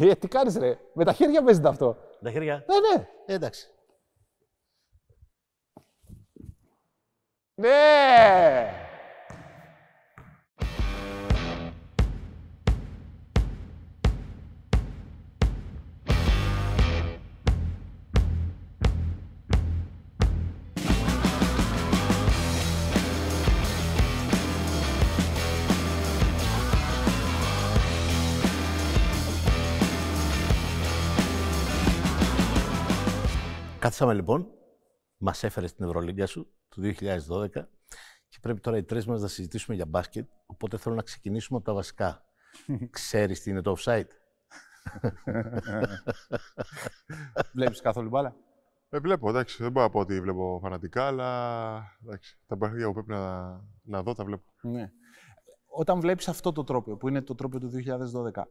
Ε, τι κάνεις, ρε. Με τα χέρια παίζεται αυτό. Με τα χέρια. Ναι, ναι. Ε, εντάξει. Ναι! Κάθισαμε λοιπόν, μας έφερες στην Ευρωλίγκα σου του 2012 και πρέπει τώρα οι τρεις μας να συζητήσουμε για μπάσκετ. Οπότε θέλω να ξεκινήσουμε από τα βασικά. Ξέρεις τι είναι το offside. Βλέπεις καθόλου μπάλα. Ε, βλέπω, εντάξει, δεν μπορώ να πω ότι βλέπω φανατικά, αλλά εντάξει, τα παιχνίδια που πρέπει να, δω τα βλέπω. Ναι. Όταν βλέπεις αυτό το τρόπο, που είναι το τρόπο του 2012,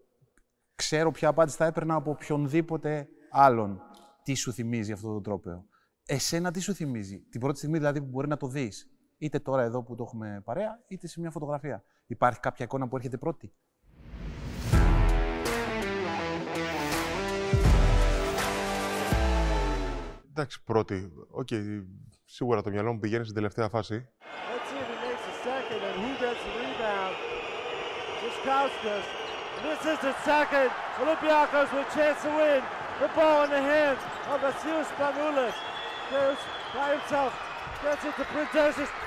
ξέρω ποια απάντηση θα έπαιρνα από οποιονδήποτε άλλον τι σου θυμίζει αυτό το τρόπαιο. Εσένα τι σου θυμίζει, την πρώτη στιγμή δηλαδή που μπορεί να το δεις, είτε τώρα εδώ που το έχουμε παρέα, είτε σε μια φωτογραφία. Υπάρχει κάποια εικόνα που έρχεται πρώτη. Εντάξει, πρώτη. Οκ, σίγουρα το μυαλό μου πηγαίνει στην τελευταία φάση. This is the second. Olympiacos with a chance to win. The ball in the hands of Goes by himself. Gets it to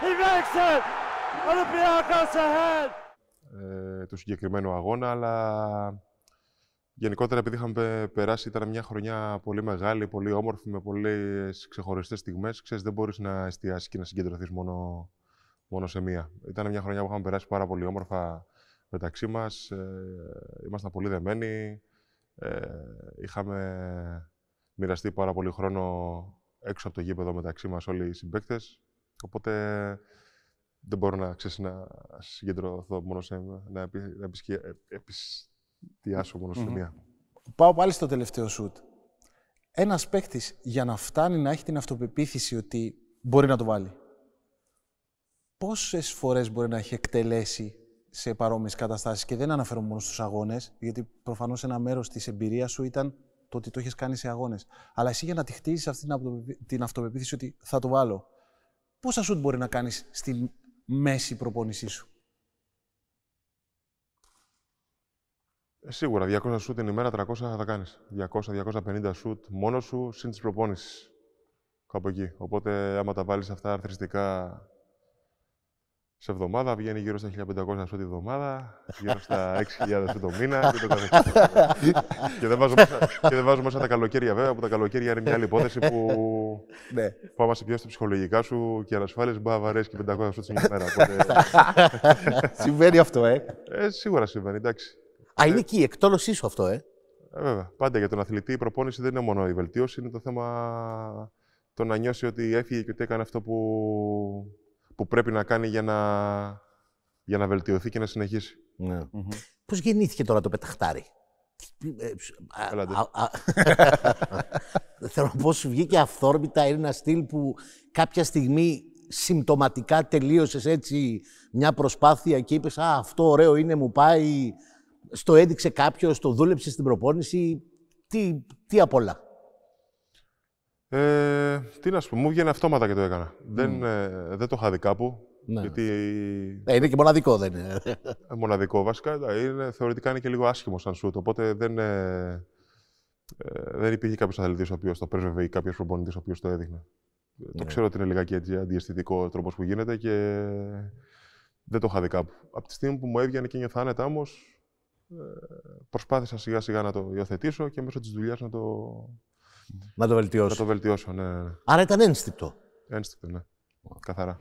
He makes ε, του συγκεκριμένου αγώνα, αλλά γενικότερα επειδή είχαμε περάσει, ήταν μια χρονιά πολύ μεγάλη, πολύ όμορφη, με πολλές ξεχωριστές στιγμές. Ξέρεις, δεν μπορείς να εστιάσεις και να συγκεντρωθείς μόνο, μόνο σε μία. Ήταν μια χρονιά που είχαμε περάσει πάρα πολύ όμορφα μεταξύ μας. Ε, πολύ δεμένοι. Ε, είχαμε μοιραστεί πάρα πολύ χρόνο έξω από το γήπεδο μεταξύ μας όλοι οι συμπαίκτες, οπότε δεν μπορώ να, ξέρεις, να συγκεντρωθώ μόνο σε να, να επισκε, ε, επιστιάσω μόνο σε μια Πάω πάλι στο τελευταίο σουτ. Ένας παίκτης για να φτάνει να έχει την αυτοπεποίθηση ότι μπορεί να το βάλει. Πόσες φορές μπορεί να έχει εκτελέσει σε παρόμοιες καταστάσεις. Και δεν αναφέρομαι μόνο στους αγώνες, γιατί προφανώς ένα μέρος της εμπειρίας σου ήταν το ότι το έχει κάνει σε αγώνες. Αλλά εσύ για να τη χτίσει αυτή την αυτοπεποίθηση ότι θα το βάλω, πόσα σουτ μπορεί να κάνεις στη μέση προπόνησή σου. Ε, σίγουρα, 200 σουτ την ημέρα, 300 θα τα κάνεις. 200-250 σουτ μόνος σου, συν τη προπόνηση. Κάπου εκεί. Οπότε, άμα τα βάλεις αυτά αρθριστικά σε εβδομάδα, βγαίνει γύρω στα 1500 ευρώ τη εβδομάδα, γύρω στα 6.000 το μήνα και το καθεξής. και, δεν βάζω μέσα, και δεν βάζω μέσα τα καλοκαίρια βέβαια, που τα καλοκαίρια είναι μια άλλη υπόθεση που ναι. πάμε σε πιάσει ψυχολογικά σου και ανασφάλειες μπα βαρέ και 500 ευρώ την ημέρα. συμβαίνει αυτό, ε. ε. Σίγουρα συμβαίνει, εντάξει. Α, είναι και η εκτόνωσή σου αυτό, ε. ε. Βέβαια. Πάντα για τον αθλητή η προπόνηση δεν είναι μόνο η βελτίωση, είναι το θέμα το να νιώσει ότι έφυγε και ότι έκανε αυτό που που πρέπει να κάνει για να, για να βελτιωθεί και να συνεχίσει. Ναι. Πώς γεννήθηκε τώρα το πεταχτάρι. Θέλω να πω, σου βγήκε αυθόρμητα, ένα στυλ που κάποια στιγμή συμπτωματικά τελείωσες έτσι μια προσπάθεια και είπες «Α, αυτό ωραίο είναι, μου πάει», στο έδειξε κάποιος, το δούλεψε στην προπόνηση, τι, τι απ' όλα. Ε, τι να σου πω, μου βγαίνει αυτόματα και το έκανα. Mm. Δεν, ε, δεν το είχα δει κάπου. Ναι. Γιατί... Ε, είναι και μοναδικό, δεν είναι. Ε, μοναδικό βασικά. Είναι, θεωρητικά είναι και λίγο άσχημο σαν σουτ. Οπότε δεν, ε, ε δεν υπήρχε κάποιος αθλητής ο οποίος το πρέσβευε ή κάποιος προπονητής ο οποίος το έδειχνε. Ναι. Το ξέρω ότι είναι λιγάκι έτσι αντιαισθητικό ο τρόπος που γίνεται και δεν το είχα δει κάπου. Από τη στιγμή που μου έβγαινε και νιωθω άνετα όμως, ε, προσπάθησα σιγά σιγά να το υιοθετήσω και μέσω της δουλειάς να το να το βελτιώσω. Να το βελτιώσω, ναι, ναι, ναι. Άρα ήταν ένστικτο. Ένστικτο, ναι. Καθαρά.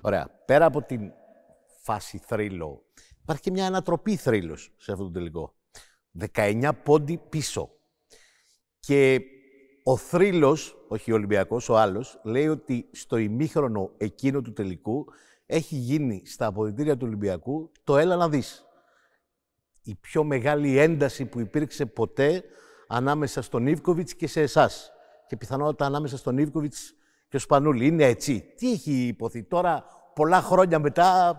Ωραία. Πέρα από την φάση θρύλο, υπάρχει και μια ανατροπή θρύλος σε αυτό το τελικό. 19 πόντι πίσω. Και ο θρύλος, όχι ο Ολυμπιακός, ο άλλος, λέει ότι στο ημίχρονο εκείνο του τελικού έχει γίνει στα αποδητήρια του Ολυμπιακού το έλα να δεις η πιο μεγάλη ένταση που υπήρξε ποτέ ανάμεσα στον Ιβκοβιτς και σε εσάς. Και πιθανότατα ανάμεσα στον Ιβκοβιτς και ο Σπανούλη. Είναι έτσι. Τι έχει υποθεί τώρα, πολλά χρόνια μετά,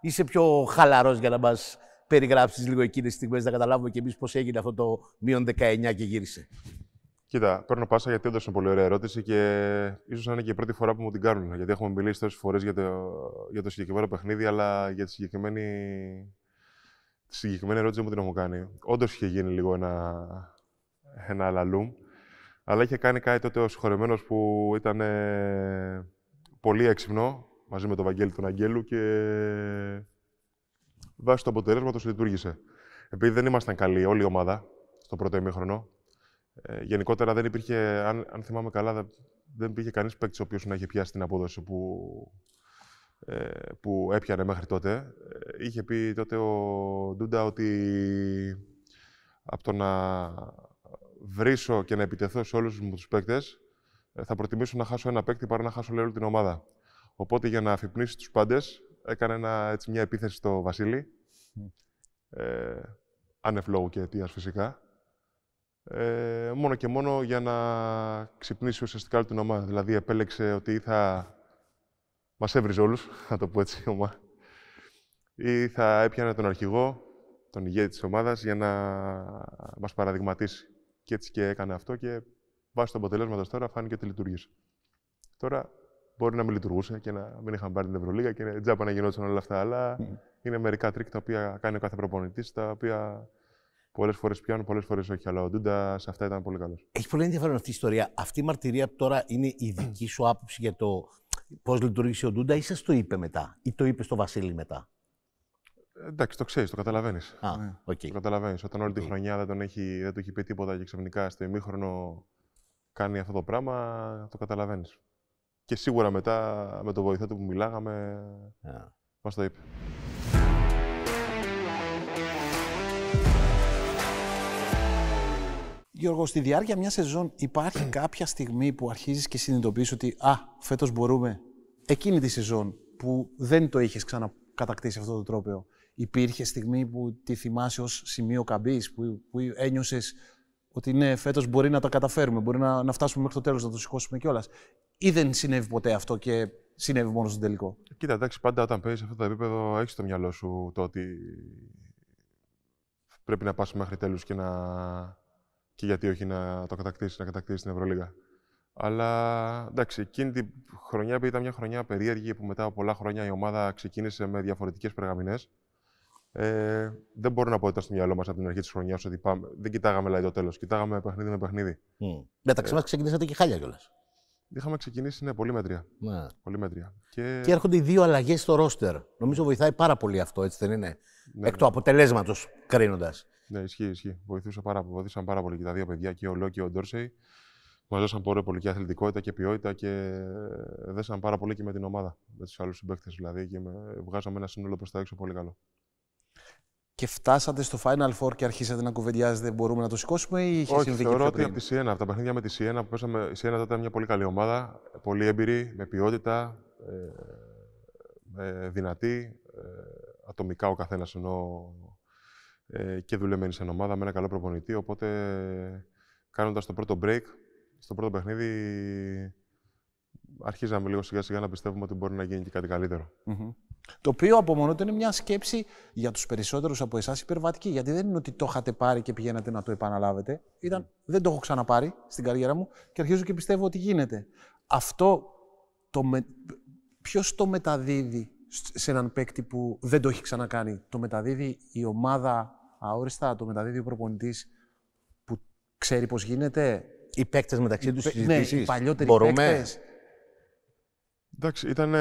είσαι πιο χαλαρός για να μας περιγράψεις λίγο εκείνες τις στιγμές, να καταλάβουμε και εμείς πώς έγινε αυτό το μείον 19 και γύρισε. Κοίτα, παίρνω πάσα γιατί όντως πολύ ωραία ερώτηση και ίσως να είναι και η πρώτη φορά που μου την κάνουν. Γιατί έχουμε μιλήσει τόσες φορές για, για το συγκεκριμένο παιχνίδι, αλλά για τη συγκεκριμένη συγκεκριμένη ερώτηση μου την έχω κάνει. Όντως είχε γίνει λίγο ένα, ένα λαλούμ, αλλά είχε κάνει κάτι τότε ο συγχωρεμένο που ήταν πολύ έξυπνο μαζί με τον Βαγγέλη τον Αγγέλου και βάσει του αποτελέσματος λειτουργήσε. Επειδή δεν ήμασταν καλοί όλη η ομάδα στο πρώτο ημίχρονο, ε, γενικότερα δεν υπήρχε, αν, αν θυμάμαι καλά, δεν υπήρχε κανείς παίκτης ο οποίος να είχε πιάσει την απόδοση που ε, που έπιανε μέχρι τότε, ε, είχε πει τότε ο Ντούντα ότι από το να βρίσω και να επιτεθώ σε όλους μου τους παίκτες, ε, θα προτιμήσω να χάσω ένα παίκτη παρά να χάσω όλη την ομάδα. Οπότε για να αφυπνήσει τους πάντες, έκανε έτσι, μια επίθεση στο Βασίλη. Ε, άνευ και αιτίας φυσικά. Ε, μόνο και μόνο για να ξυπνήσει ουσιαστικά όλη την ομάδα. Δηλαδή επέλεξε ότι θα μας έβριζε όλους, να το πω έτσι, ομάδα. Ή θα έπιανε τον αρχηγό, τον ηγέτη της ομάδας, για να μας παραδειγματίσει. Και έτσι και έκανε αυτό και βάσει το αποτελέσμα τώρα φάνηκε ότι λειτουργήσε. Τώρα μπορεί να μην λειτουργούσε και να μην είχαν πάρει την Ευρωλίγα και τζάπα να γινόντουσαν όλα αυτά, αλλά είναι μερικά τρίκ τα οποία κάνει ο κάθε προπονητής, τα οποία πολλές φορές πιάνουν, πολλές φορές όχι. Αλλά ο Ντούντα σε αυτά ήταν πολύ καλός. Έχει πολύ ενδιαφέρον αυτή η ιστορία. Αυτή η μαρτυρία τώρα είναι η δική σου άποψη για το πώς λειτουργήσε ο Ντούντα ή σας το είπε μετά, ή το είπε στο Βασίλη μετά. Εντάξει, το ξέρεις, το καταλαβαίνεις. Ναι. Okay. Το καταλαβαίνεις. Όταν όλη τη χρονιά δεν, τον έχει, δεν του έχει πει τίποτα και ξαφνικά στο ημίχρονο κάνει αυτό το πράγμα, το καταλαβαίνεις. Και σίγουρα μετά με τον βοηθό του που μιλάγαμε, yeah. μας το είπε. Γιώργο, στη διάρκεια μιας σεζόν υπάρχει κάποια στιγμή που αρχίζεις και συνειδητοποιείς ότι Α, φέτος μπορούμε. Εκείνη τη σεζόν που δεν το είχες ξανακατακτήσει αυτό το τρόπο, υπήρχε στιγμή που τη θυμάσαι ως σημείο καμπής, που, που ένιωσες ότι ναι, φέτος μπορεί να τα καταφέρουμε, μπορεί να, να φτάσουμε μέχρι το τέλος, να το σηκώσουμε κιόλας. Ή δεν συνέβη ποτέ αυτό και συνέβη μόνο στο τελικό. Κοίτα, εντάξει, πάντα όταν παίζεις αυτό το επίπεδο, έχεις στο μυαλό σου το ότι πρέπει να πας μέχρι τέλους και να και γιατί όχι να το κατακτήσεις, να κατακτήσεις την Ευρωλίγα. Αλλά εντάξει, εκείνη την χρονιά ήταν μια χρονιά περίεργη που μετά από πολλά χρόνια η ομάδα ξεκίνησε με διαφορετικές περγαμηνές. Ε, δεν μπορώ να πω ότι ήταν στο μυαλό μας από την αρχή της χρονιάς ότι πάμε. Δεν κοιτάγαμε λέει δηλαδή, το τέλος. Κοιτάγαμε παιχνίδι με παιχνίδι. Mm. Μεταξύ ναι, ε, μα ξεκινήσατε και χάλια κιόλας. Είχαμε ξεκινήσει, ναι, πολύ μέτρια. Ναι. Πολύ μέτρια. Και... και έρχονται οι δύο αλλαγές στο ρόστερ. Νομίζω βοηθάει πάρα πολύ αυτό, έτσι δεν είναι. Ναι, Εκ ναι. του αποτελέσματος κρίνοντας. Ναι, ισχύει, ισχύει. Βοηθούσα πάρα, πάρα πολύ και τα δύο παιδιά, και ο Λό και ο Ντόρσεϊ. Μας δώσαν πάρα πολύ και αθλητικότητα και ποιότητα και δέσαν πάρα πολύ και με την ομάδα. Με τους άλλους συμπαίκτες δηλαδή. Και με... βγάζαμε ένα σύνολο προς τα έξω πολύ καλό και φτάσατε στο Final Four και αρχίσατε να κουβεντιάζετε, μπορούμε να το σηκώσουμε ή είχε Όχι, συμβεί και πριν. ότι από τη Σιένα, από τα παιχνίδια με τη Σιένα που πέσαμε, η Σιένα ήταν μια πολύ καλή ομάδα, πολύ έμπειρη, με ποιότητα, ε, ε δυνατή, ε, ατομικά ο καθένας ενώ ε, και δουλεμένη σαν ομάδα με ένα καλό προπονητή, οπότε κάνοντας το πρώτο break, στο πρώτο παιχνίδι αρχίζαμε λίγο σιγά σιγά να πιστεύουμε ότι μπορεί να γίνει και κάτι το οποίο από μόνο του είναι μια σκέψη για τους περισσότερους από εσάς υπερβατική. Γιατί δεν είναι ότι το είχατε πάρει και πηγαίνατε να το επαναλάβετε. Ήταν, ναι. δεν το έχω ξαναπάρει στην καριέρα μου και αρχίζω και πιστεύω ότι γίνεται. Αυτό το με... ποιος το μεταδίδει σε έναν παίκτη που δεν το έχει ξανακάνει. Το μεταδίδει η ομάδα αόριστα, το μεταδίδει ο προπονητής που ξέρει πώς γίνεται. Οι παίκτες μεταξύ του συζητήσεις. Ναι, παλιότεροι Μπορούμε. Εντάξει, ήταν,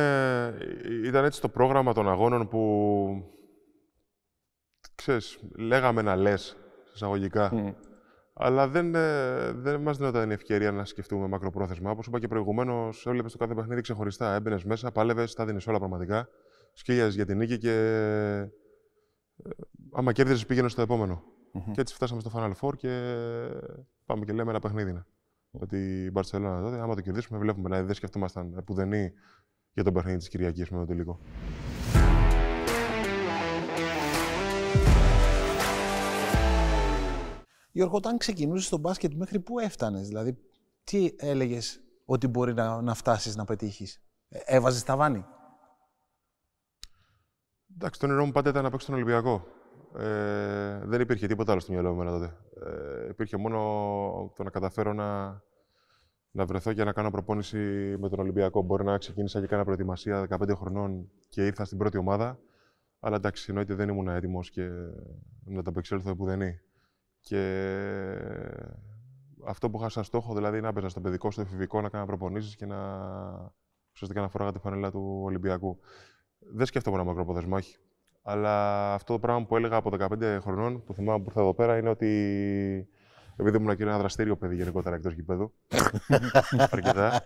ήταν έτσι το πρόγραμμα των αγώνων που, ξέρεις, λέγαμε να λες, εισαγωγικά. Mm. Αλλά δεν, ε, δεν μας δίνονταν η ευκαιρία να σκεφτούμε μακροπρόθεσμα. Όπως είπα και προηγουμένως, έβλεπες το κάθε παιχνίδι ξεχωριστά. Έμπαινες μέσα, πάλευες, τα δίνεις όλα πραγματικά. Σκύλιαζε για την νίκη και. Ε, άμα κέρδιζες, πήγαινες στο επομενο Και έτσι φτάσαμε στο Final Four και πάμε και λέμε ένα παιχνίδι. Ότι η Μπαρσελόνα τότε, άμα το κερδίσουμε, βλέπουμε. Δηλαδή δεν σκεφτόμασταν πουδενή για τον παιχνίδι της Κυριακής με το τελικό. Γιώργο, όταν ξεκινούσες τον μπάσκετ, μέχρι πού έφτανες, δηλαδή τι έλεγες ότι μπορεί να, να φτάσεις να πετύχεις. Ε, Έβαζες τα Εντάξει, το όνειρό μου πάντα ήταν να παίξω τον Ολυμπιακό ε, δεν υπήρχε τίποτα άλλο στο μυαλό μου τότε. Ε, υπήρχε μόνο το να καταφέρω να, να βρεθώ και να κάνω προπόνηση με τον Ολυμπιακό. Μπορεί να ξεκίνησα και κάνω προετοιμασία 15 χρονών και ήρθα στην πρώτη ομάδα. Αλλά εντάξει, εννοείται δεν ήμουν έτοιμος και να τα απεξέλθω πουδενή. Και αυτό που είχα σαν στόχο, δηλαδή να παίζα στο παιδικό, στο εφηβικό, να κάνω προπονήσεις και να ουσιαστικά να φοράγα τη φανέλα του Ολυμπιακού. Δεν σκέφτομαι ένα μακροπρόθεσμο, όχι. Αλλά αυτό το πράγμα που έλεγα από 15 χρονών, που θυμάμαι που ήρθα εδώ πέρα, είναι ότι επειδή ήμουν και ένα δραστήριο παιδί γενικότερα εκτός γηπέδου. αρκετά.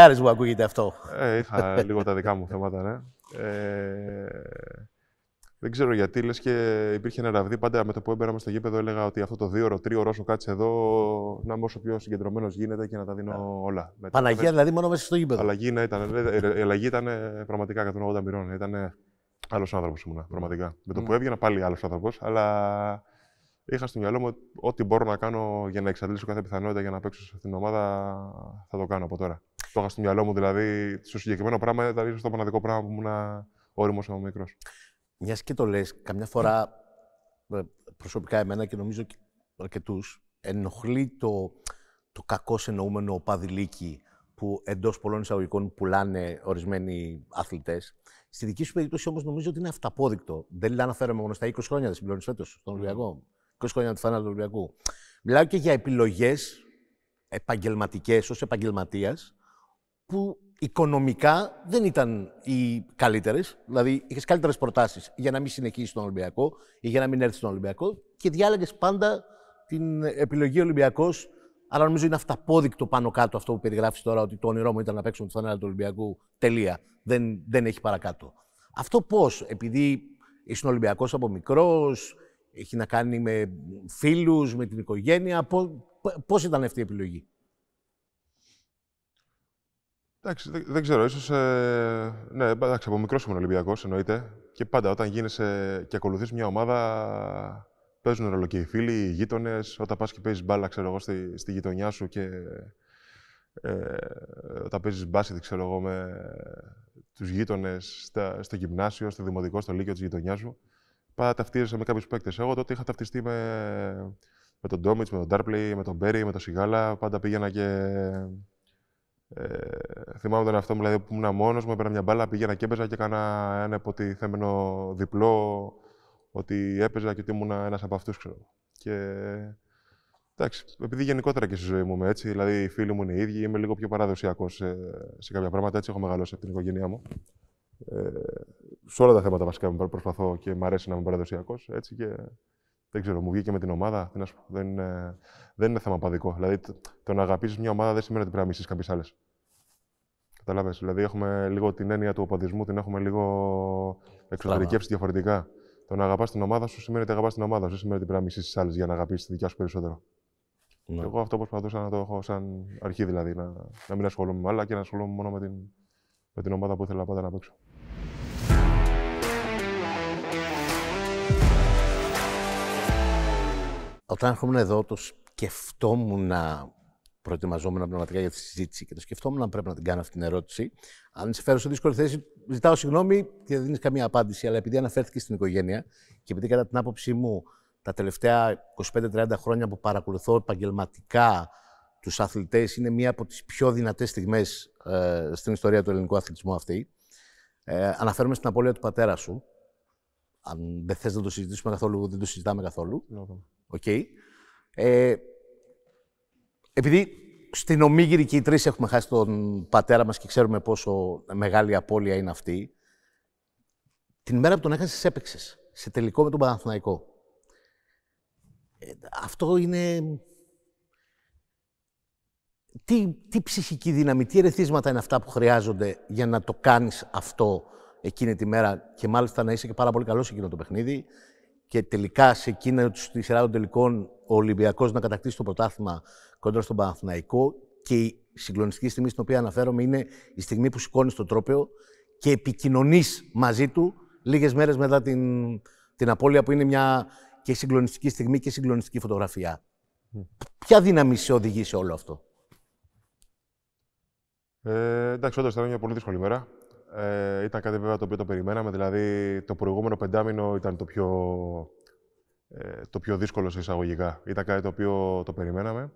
Ε, μου ακούγεται αυτό. Ε, είχα λίγο τα δικά μου θέματα, ναι. Ε, δεν ξέρω γιατί, λες και υπήρχε ένα ραβδί. Πάντα με το που έμπαιραμε στο γήπεδο έλεγα ότι αυτό το δύο ώρο, τρία ώρο, κάτσε εδώ, να είμαι όσο πιο συγκεντρωμένος γίνεται και να τα δίνω ε, όλα. Παναγία, δηλαδή, μόνο μέσα στο γήπεδο. Αλλαγή, ναι, ήταν, ε, ε, αλλαγή ήταν πραγματικά 180 μοιρών. Ήταν άλλος άνθρωπος ήμουνα, πραγματικά. Με το ναι. που έβγαινα πάλι άλλος άνθρωπος, αλλά είχα στο μυαλό μου ό,τι μπορώ να κάνω για να εξαντλήσω κάθε πιθανότητα για να παίξω σε αυτήν την ομάδα, θα το κάνω από τώρα. Το είχα στο μυαλό μου, δηλαδή, στο συγκεκριμένο πράγμα δηλαδή, ήταν ίσω το μοναδικό πράγμα που ήμουν όριμο από μικρός. Μιας και το λες, καμιά φορά ε, προσωπικά εμένα και νομίζω και αρκετούς, ενοχλεί το, το κακό εννοούμενο παδιλίκι που εντός πολλών εισαγωγικών πουλάνε ορισμένοι αθλητές. Στη δική σου περίπτωση όμως νομίζω ότι είναι αυταπόδεικτο. Δεν αναφέρομαι μόνο στα 20 χρόνια, δεν συμπληρώνει φέτος στον Ολυμπιακό. 20 χρόνια του θανάτου του Ολυμπιακού. Μιλάω και για επιλογές επαγγελματικές ως επαγγελματίας που οικονομικά δεν ήταν οι καλύτερες. Δηλαδή, είχες καλύτερες προτάσεις για να μην συνεχίσεις τον Ολυμπιακό ή για να μην έρθεις στον Ολυμπιακό και διάλεγες πάντα την επιλογή Ολυμπιακός αλλά νομίζω είναι αυταπόδεικτο πάνω κάτω αυτό που περιγράφεις τώρα ότι το όνειρό μου ήταν να παίξω με τη του Ολυμπιακού. Τελεία. Δεν, δεν έχει παρακάτω. Αυτό πώς, επειδή είσαι Ολυμπιακός από μικρός, έχει να κάνει με φίλους, με την οικογένεια. Πώς ήταν αυτή η επιλογή. Εντάξει, δεν, ξέρω, ίσως. Ε, ναι, εντάξει, από μικρός ήμουν Ολυμπιακός, εννοείται. Και πάντα όταν γίνεσαι και ακολουθείς μια ομάδα, παίζουν ρόλο και οι φίλοι, οι γείτονες. Όταν πας και παίζεις μπάλα, ξέρω εγώ, στη, στη γειτονιά σου και ε, όταν παίζεις μπάσκετ, ξέρω εγώ, με τους γείτονες στο γυμνάσιο, στο δημοτικό, στο λύκειο της γειτονιάς σου. Πάντα ταυτίζεσαι με κάποιους παίκτες. Εγώ τότε είχα ταυτιστεί με, με τον Ντόμιτ, με τον Ντάρπλι, με τον Μπέρι, με τον Σιγάλα. Πάντα πήγαινα και. Ε, θυμάμαι τον εαυτό μου δηλαδή, που ήμουν μόνος μου, έπαιρνα μια μπάλα, πήγαινα και έπαιζα και έκανα ένα υποτιθέμενο διπλό ότι έπαιζα και ότι ήμουν ένας από αυτούς, ξέρω Και εντάξει, επειδή γενικότερα και στη ζωή μου είμαι έτσι, δηλαδή οι φίλοι μου είναι οι ίδιοι, είμαι λίγο πιο παραδοσιακός σε, κάποια πράγματα, έτσι έχω μεγαλώσει από την οικογένειά μου. Ε, σε όλα τα θέματα βασικά προσπαθώ και μου αρέσει να είμαι παραδοσιακός. Έτσι και δεν ξέρω, μου βγήκε με την ομάδα. Δεν είναι, δεν είναι θέμα παδικό. Δηλαδή, το να αγαπήσεις μια ομάδα δεν σημαίνει ότι πρέπει να μισείς κάποιες άλλες. Δηλαδή, έχουμε λίγο την έννοια του οπαδισμού, την έχουμε λίγο εξωτερικεύσει διαφορετικά. Το να αγαπάς την ομάδα σου σημαίνει ότι αγαπάς την ομάδα σου. Σημαίνει ότι πρέπει να μισείς τις άλλες για να αγαπήσεις τη δικιά σου περισσότερο. Ναι. εγώ αυτό προσπαθούσα να το έχω σαν αρχή, δηλαδή να, να μην ασχολούμαι με άλλα και να ασχολούμαι μόνο με την, με την ομάδα που ήθελα πάντα να παίξω. Όταν έρχομαι εδώ, το σκεφτόμουν να προετοιμαζόμουν πραγματικά για τη συζήτηση και το σκεφτόμουν αν πρέπει να την κάνω αυτή την ερώτηση. Αν σε φέρω σε δύσκολη θέση, ζητάω συγγνώμη και δεν δίνεις καμία απάντηση. Αλλά επειδή αναφέρθηκες στην οικογένεια και επειδή κατά την άποψή μου τα τελευταία 25-30 χρόνια που παρακολουθώ επαγγελματικά τους αθλητές είναι μία από τις πιο δυνατές στιγμές ε, στην ιστορία του ελληνικού αθλητισμού αυτή. Ε, αναφέρομαι στην απώλεια του πατέρα σου. Αν δεν θες να το συζητήσουμε καθόλου, δεν το συζητάμε καθόλου. Okay. Ε, επειδή στην Ομίγυρη και οι τρεις έχουμε χάσει τον πατέρα μας και ξέρουμε πόσο μεγάλη απώλεια είναι αυτή. Την μέρα που τον έχασες, έπαιξες σε τελικό με τον Παναθηναϊκό. Ε, αυτό είναι. Τι, ψυχική δύναμη, τι ερεθίσματα είναι αυτά που χρειάζονται για να το κάνεις αυτό εκείνη τη μέρα και μάλιστα να είσαι και πάρα πολύ καλός σε εκείνο το παιχνίδι και τελικά σε εκείνα στη σειρά των τελικών ο Ολυμπιακός να κατακτήσει το πρωτάθλημα κοντά στον Παναθηναϊκό. Και η συγκλονιστική στιγμή στην οποία αναφέρομαι είναι η στιγμή που σηκώνει το τρόπαιο και επικοινωνείς μαζί του λίγες μέρες μετά την, την απώλεια, που είναι μια και συγκλονιστική στιγμή και συγκλονιστική φωτογραφία. Ποια δύναμη σε οδηγεί σε όλο αυτό. Ε, εντάξει, όντως ήταν μια πολύ δύσκολη μέρα. Ε, ήταν κάτι βέβαια το οποίο το περιμέναμε, δηλαδή το προηγούμενο πεντάμινο ήταν το πιο, ε, το πιο δύσκολο σε εισαγωγικά. Ήταν κάτι το οποίο το περιμέναμε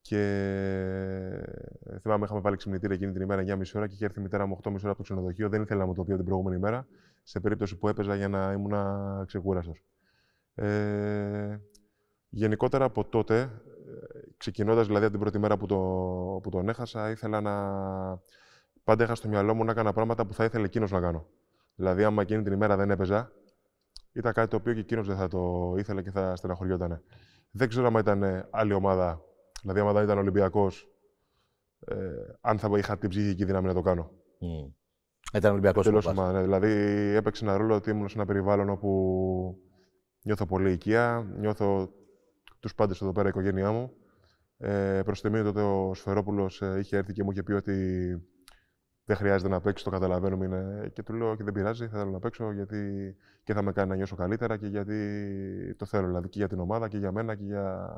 και ε, θυμάμαι είχαμε βάλει ξυπνητήρια εκείνη την ημέρα μισή ώρα και είχε έρθει η μητέρα μου 8.30 ώρα από το ξενοδοχείο. Δεν ήθελα να μου το πει την προηγούμενη ημέρα, σε περίπτωση που έπαιζα για να ήμουν ξεκούραστος. Ε, γενικότερα από τότε, ε, ξεκινώντας δηλαδή από την πρώτη μέρα που, το, που τον έχασα, ήθελα να, πάντα είχα στο μυαλό μου να έκανα πράγματα που θα ήθελε εκείνος να κάνω. Δηλαδή, άμα εκείνη την ημέρα δεν έπαιζα, ήταν κάτι το οποίο και εκείνος δεν θα το ήθελε και θα στεναχωριότανε. Δεν ξέρω αν ήταν ε, άλλη ομάδα, δηλαδή, άμα δεν ήταν Ολυμπιακός, ε, αν θα είχα την ψυχική δύναμη να το κάνω. Mm. Ήταν Ολυμπιακός ναι, Δηλαδή, έπαιξε ένα ρόλο ότι ήμουν σε ένα περιβάλλον όπου νιώθω πολύ οικία, νιώθω τους πάντες εδώ πέρα, η οικογένειά μου. Ε, Προς το ο Σφερόπουλος ε, είχε έρθει και μου είχε πει ότι δεν χρειάζεται να παίξει, το καταλαβαίνουμε. Είναι... Και του λέω και δεν πειράζει, θα θέλω να παίξω γιατί και θα με κάνει να νιώσω καλύτερα και γιατί το θέλω. Δηλαδή και για την ομάδα και για μένα και για,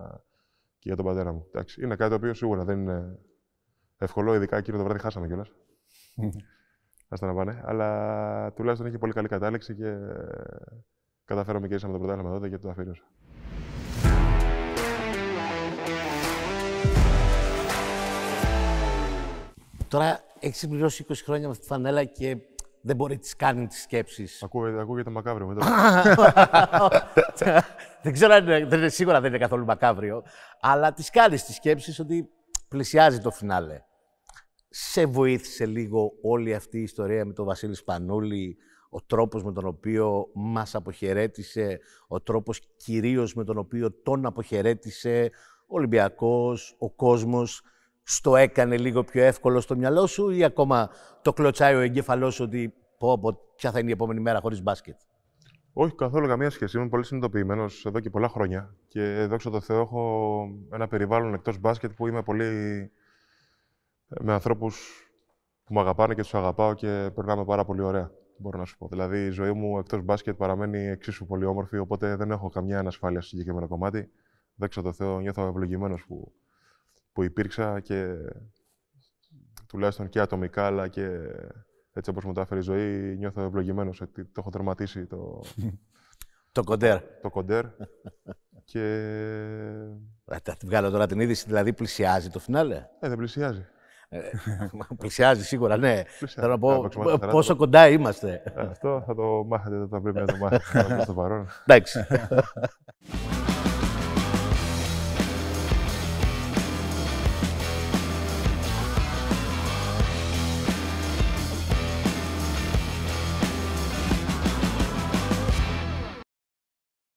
και για τον πατέρα μου. Εντάξει, είναι κάτι το οποίο σίγουρα δεν είναι εύκολο, ειδικά εκείνο το βράδυ χάσαμε κιόλας. τα να πάνε. Αλλά τουλάχιστον είχε πολύ καλή κατάληξη και καταφέραμε και ήρθαμε το πρωτάθλημα τότε και το αφήρωσα. Τώρα έχεις συμπληρώσει 20 χρόνια με αυτή τη φανέλα και δεν μπορεί να τις κάνει τις σκέψεις. Ακούγεται, ακούγεται μακάβριο μετά. δεν ξέρω αν είναι, σίγουρα δεν είναι καθόλου μακάβριο, αλλά τις κάνεις τις σκέψεις ότι πλησιάζει το φινάλε. Σε βοήθησε λίγο όλη αυτή η ιστορία με τον Βασίλη Σπανούλη, ο τρόπος με τον οποίο μας αποχαιρέτησε, ο τρόπος κυρίως με τον οποίο τον αποχαιρέτησε ο Ολυμπιακός, ο κόσμος, στο έκανε λίγο πιο εύκολο στο μυαλό σου ή ακόμα το κλωτσάει ο εγκέφαλός σου ότι πω, πω, ποια θα είναι η επόμενη μέρα χωρίς μπάσκετ. Όχι καθόλου καμία σχέση. Είμαι πολύ συνειδητοποιημένος εδώ και πολλά χρόνια. Και δόξα τω Θεώ, έχω ένα περιβάλλον εκτός μπάσκετ που είμαι πολύ ε, με ανθρώπους που με αγαπάνε και τους αγαπάω και περνάμε πάρα πολύ ωραία. Μπορώ να σου πω. Δηλαδή, η ζωή μου εκτός μπάσκετ παραμένει εξίσου πολύ όμορφη, οπότε δεν έχω καμιά ανασφάλεια στο συγκεκριμένο κομμάτι. Δόξα τω Θεώ, νιώθω ευλογημένος που που υπήρξα και τουλάχιστον και ατομικά, αλλά και έτσι όπως έφερε η ζωή, νιώθω ευλογημένος ότι το έχω τερματίσει το... το κοντέρ. Το κοντέρ. και... Ε, βγάλω τώρα την είδηση, δηλαδή πλησιάζει το φινάλε. Ε, δεν πλησιάζει. Ε, πλησιάζει σίγουρα, ναι. Θέλω να πω πόσο κοντά είμαστε. Ε, αυτό θα το μάθετε όταν πρέπει να το μάθετε. στο παρόν. Εντάξει.